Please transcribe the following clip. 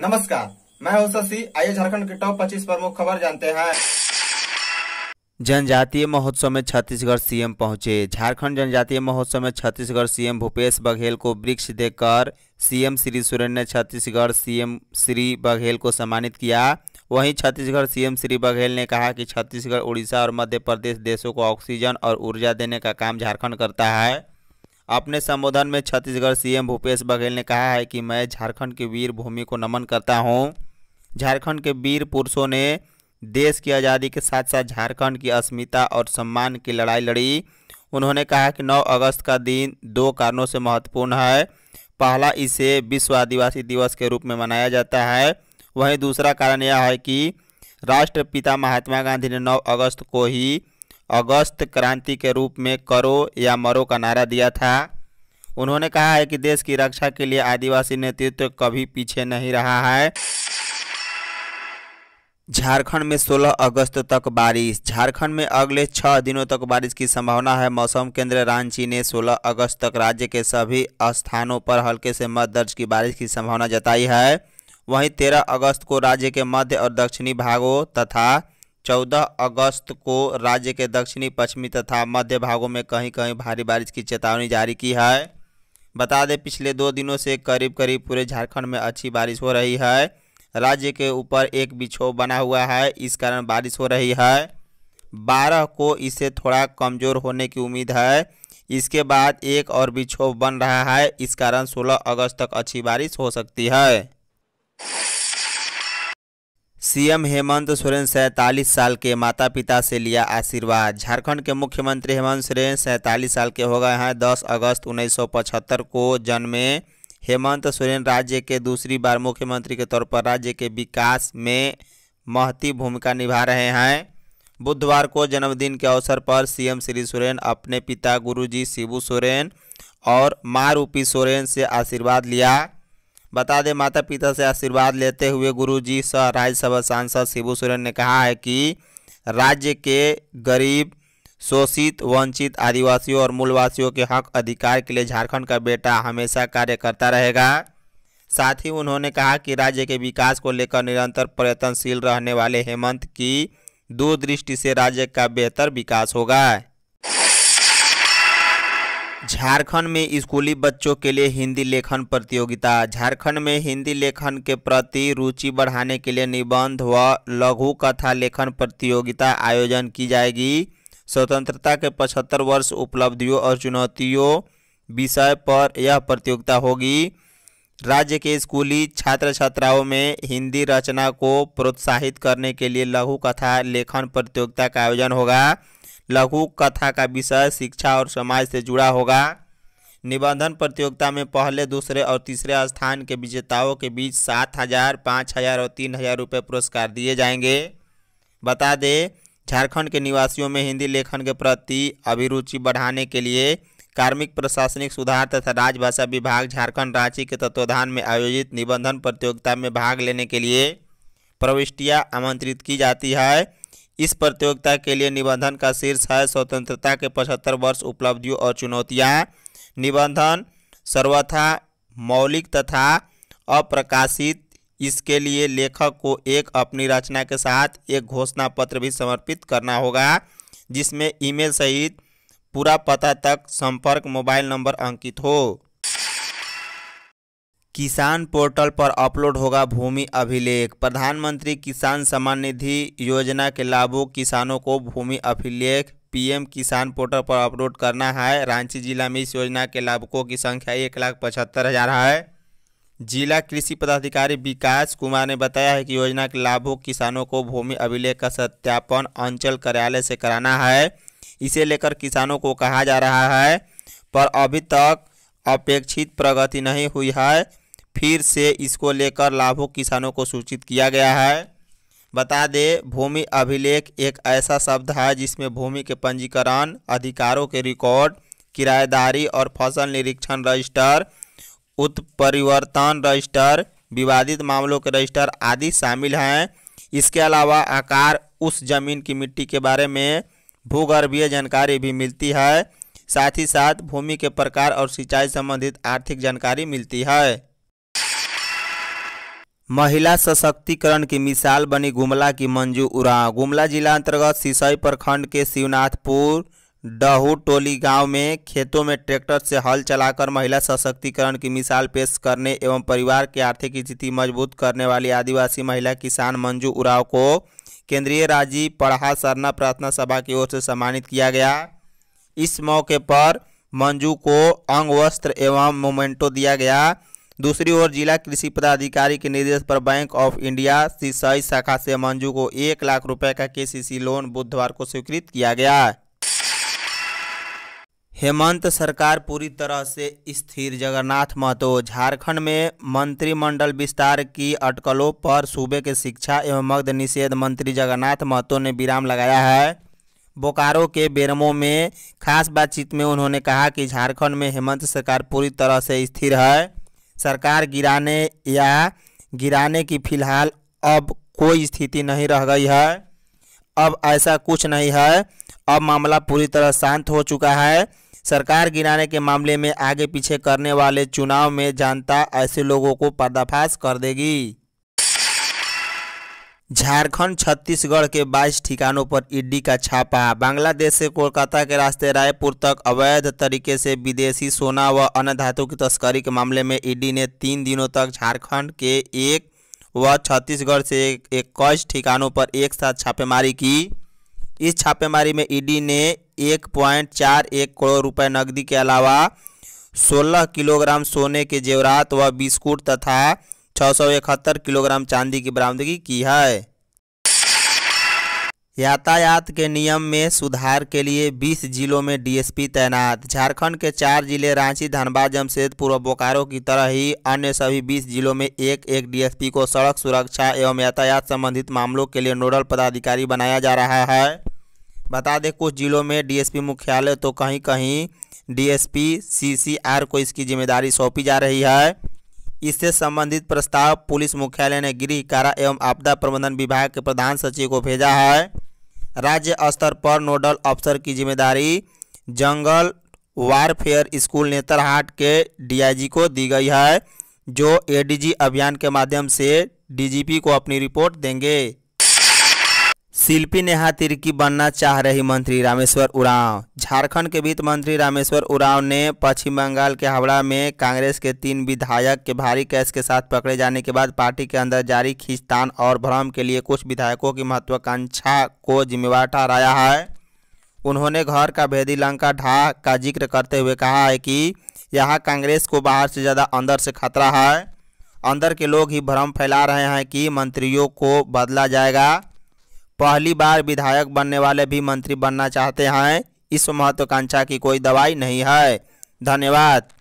नमस्कार मैं हूं शशि आइए झारखंड के टॉप 25 प्रमुख खबर जानते हैं जनजातीय महोत्सव में छत्तीसगढ़ सीएम पहुंचे झारखंड जनजातीय महोत्सव में छत्तीसगढ़ सीएम भूपेश बघेल को वृक्ष देकर सीएम श्री सोरेन ने छत्तीसगढ़ सीएम श्री बघेल को सम्मानित किया वहीं छत्तीसगढ़ सीएम श्री बघेल ने कहा कि छत्तीसगढ़ उड़ीसा और मध्य प्रदेश देशों को ऑक्सीजन और ऊर्जा देने का काम झारखंड करता है अपने संबोधन में छत्तीसगढ़ सीएम भूपेश बघेल ने कहा है कि मैं झारखंड की वीर भूमि को नमन करता हूँ झारखंड के वीर पुरुषों ने देश की आज़ादी के साथ साथ झारखंड की अस्मिता और सम्मान की लड़ाई लड़ी उन्होंने कहा कि 9 अगस्त का दिन दो कारणों से महत्वपूर्ण है पहला इसे विश्व आदिवासी दिवस के रूप में मनाया जाता है वहीं दूसरा कारण यह है कि राष्ट्रपिता महात्मा गांधी ने नौ अगस्त को ही अगस्त क्रांति के रूप में करो या मरो का नारा दिया था उन्होंने कहा है कि देश की रक्षा के लिए आदिवासी नेतृत्व कभी पीछे नहीं रहा है झारखंड में 16 अगस्त तक बारिश झारखंड में अगले छः दिनों तक बारिश की संभावना है मौसम केंद्र रांची ने 16 अगस्त तक राज्य के सभी स्थानों पर हल्के से मध्य दर्ज की बारिश की संभावना जताई है वहीं 13 अगस्त को राज्य के मध्य और दक्षिणी भागों तथा चौदह अगस्त को राज्य के दक्षिणी पश्चिमी तथा मध्य भागों में कहीं कहीं भारी बारिश की चेतावनी जारी की है बता दें पिछले दो दिनों से करीब करीब पूरे झारखंड में अच्छी बारिश हो रही है राज्य के ऊपर एक बिछो बना हुआ है इस कारण बारिश हो रही है बारह को इससे थोड़ा कमज़ोर होने की उम्मीद है इसके बाद एक और विक्षोभ बन रहा है इस कारण सोलह अगस्त तक अच्छी बारिश हो सकती है सीएम हेमंत सोरेन सैंतालीस साल के माता पिता से लिया आशीर्वाद झारखंड के मुख्यमंत्री हेमंत सोरेन सैंतालीस साल के हो गए हैं 10 अगस्त 1975 को जन्मे हेमंत सोरेन राज्य के दूसरी बार मुख्यमंत्री के तौर पर राज्य के विकास में महती भूमिका निभा रहे हैं बुधवार को जन्मदिन के अवसर पर सीएम श्री सोरेन अपने पिता गुरुजी शिबू सोरेन और माँ रूपी सोरेन से आशीर्वाद लिया बता दें माता पिता से आशीर्वाद लेते हुए गुरुजी सह राज्यसभा सांसद शिबू सोरेन ने कहा है कि राज्य के गरीब शोषित वंचित आदिवासियों और मूलवासियों के हक अधिकार के लिए झारखंड का बेटा हमेशा कार्य करता रहेगा साथ ही उन्होंने कहा कि राज्य के विकास को लेकर निरंतर प्रयत्नशील रहने वाले हेमंत की दूरदृष्टि से राज्य का बेहतर विकास होगा झारखंड में स्कूली बच्चों के लिए हिंदी लेखन प्रतियोगिता झारखंड में हिंदी लेखन के प्रति रुचि बढ़ाने के लिए निबंध व लघु कथा लेखन प्रतियोगिता आयोजन की जाएगी स्वतंत्रता के 75 वर्ष उपलब्धियों और चुनौतियों विषय पर यह प्रतियोगिता होगी राज्य के स्कूली छात्र छात्राओं में हिंदी रचना को प्रोत्साहित करने के लिए लघु कथा लेखन प्रतियोगिता का आयोजन होगा लघु कथा का विषय शिक्षा और समाज से जुड़ा होगा निबंधन प्रतियोगिता में पहले दूसरे और तीसरे स्थान के विजेताओं के बीच सात हज़ार पाँच हज़ार और तीन हज़ार रुपये पुरस्कार दिए जाएंगे बता दें झारखंड के निवासियों में हिंदी लेखन के प्रति अभिरुचि बढ़ाने के लिए कार्मिक प्रशासनिक सुधार तथा राजभाषा विभाग झारखंड रांची के तत्वाधान में आयोजित निबंधन प्रतियोगिता में भाग लेने के लिए प्रविष्टियाँ आमंत्रित की जाती है इस प्रतियोगिता के लिए निबंधन का शीर्ष है स्वतंत्रता के पचहत्तर वर्ष उपलब्धियों और चुनौतियाँ निबंधन सर्वथा मौलिक तथा अप्रकाशित इसके लिए लेखक को एक अपनी रचना के साथ एक घोषणा पत्र भी समर्पित करना होगा जिसमें ईमेल सहित पूरा पता तक संपर्क मोबाइल नंबर अंकित हो किसान पोर्टल पर अपलोड होगा भूमि अभिलेख प्रधानमंत्री किसान सम्मान निधि योजना के लाभों किसानों को भूमि अभिलेख पीएम किसान पोर्टल पर अपलोड करना है रांची जिला में इस योजना के लाभुकों की संख्या एक लाख पचहत्तर हज़ार है जिला कृषि पदाधिकारी विकास कुमार ने बताया है कि योजना के लाभुक किसानों को भूमि अभिलेख का सत्यापन अंचल कार्यालय से कराना है इसे लेकर किसानों को कहा जा रहा है पर अभी तक अपेक्षित प्रगति नहीं हुई है फिर से इसको लेकर लाभुक किसानों को सूचित किया गया है बता दें भूमि अभिलेख एक ऐसा शब्द है जिसमें भूमि के पंजीकरण अधिकारों के रिकॉर्ड किराएदारी और फसल निरीक्षण रजिस्टर उत्परिवर्तन रजिस्टर विवादित मामलों के रजिस्टर आदि शामिल हैं इसके अलावा आकार उस जमीन की मिट्टी के बारे में भूगर्भीय जानकारी भी मिलती है साथ ही साथ भूमि के प्रकार और सिंचाई संबंधित आर्थिक जानकारी मिलती है महिला सशक्तिकरण की मिसाल बनी गुमला की मंजू उरांव गुमला जिला अंतर्गत सिसई प्रखंड के शिवनाथपुर डहू टोली गांव में खेतों में ट्रैक्टर से हल चलाकर महिला सशक्तिकरण की मिसाल पेश करने एवं परिवार की आर्थिक स्थिति मजबूत करने वाली आदिवासी महिला किसान मंजू उराव को केंद्रीय राज्य पढ़ा सरना प्रार्थना सभा की ओर से सम्मानित किया गया इस मौके पर मंजू को अंग वस्त्र एवं मोमेंटो दिया गया दूसरी ओर जिला कृषि पदाधिकारी के निर्देश पर बैंक ऑफ इंडिया सही शाखा से मंजू को एक लाख रुपए का केसीसी लोन बुधवार को स्वीकृत किया गया हेमंत सरकार पूरी तरह से स्थिर जगन्नाथ महतो झारखंड में मंत्रिमंडल विस्तार की अटकलों पर सूबे के शिक्षा एवं मग्ध निषेध मंत्री जगन्नाथ महतो ने विराम लगाया है बोकारो के बेरमो में खास बातचीत में उन्होंने कहा कि झारखंड में हेमंत सरकार पूरी तरह से स्थिर है सरकार गिराने या गिराने की फिलहाल अब कोई स्थिति नहीं रह गई है अब ऐसा कुछ नहीं है अब मामला पूरी तरह शांत हो चुका है सरकार गिराने के मामले में आगे पीछे करने वाले चुनाव में जनता ऐसे लोगों को पर्दाफाश कर देगी झारखंड छत्तीसगढ़ के 22 ठिकानों पर ईडी का छापा बांग्लादेश से कोलकाता के रास्ते रायपुर तक अवैध तरीके से विदेशी सोना व अन्य धातु की तस्करी के मामले में ईडी ने तीन दिनों तक झारखंड के एक व छत्तीसगढ़ से इक्कीस ठिकानों पर एक साथ छापेमारी की इस छापेमारी में ईडी ने एक पॉइंट चार एक करोड़ रुपए नकदी के अलावा सोलह किलोग्राम सोने के जेवरात व बिस्कुट तथा छः किलोग्राम चांदी की बरामदगी की है यातायात के नियम में सुधार के लिए 20 जिलों में डीएसपी तैनात झारखंड के चार जिले रांची धनबाद जमशेदपुर और बोकारो की तरह ही अन्य सभी 20 जिलों में एक एक डीएसपी को सड़क सुरक्षा एवं यातायात संबंधित मामलों के लिए नोडल पदाधिकारी बनाया जा रहा है बता दें कुछ जिलों में डीएसपी मुख्यालय तो कहीं कहीं डी एस को इसकी जिम्मेदारी सौंपी जा रही है इससे संबंधित प्रस्ताव पुलिस मुख्यालय ने गृह कारा एवं आपदा प्रबंधन विभाग के प्रधान सचिव को भेजा है राज्य स्तर पर नोडल अफसर की जिम्मेदारी जंगल वारफेयर स्कूल नेतरहाट के डीआईजी को दी गई है जो एडीजी अभियान के माध्यम से डीजीपी को अपनी रिपोर्ट देंगे शिल्पी नेहा तिर्की बनना चाह रही मंत्री रामेश्वर उरांव झारखंड के वित्त मंत्री रामेश्वर उरांव ने पश्चिम बंगाल के हावड़ा में कांग्रेस के तीन विधायक के भारी कैश के साथ पकड़े जाने के बाद पार्टी के अंदर जारी खींचतान और भ्रम के लिए कुछ विधायकों की महत्वाकांक्षा को जिम्मेवार ठहराया है उन्होंने घर का भेदी लंका ढा का जिक्र करते हुए कहा है कि यहाँ कांग्रेस को बाहर से ज़्यादा अंदर से खतरा है अंदर के लोग ही भ्रम फैला रहे हैं कि मंत्रियों को बदला जाएगा पहली बार विधायक बनने वाले भी मंत्री बनना चाहते हैं इस महत्वाकांक्षा की कोई दवाई नहीं है धन्यवाद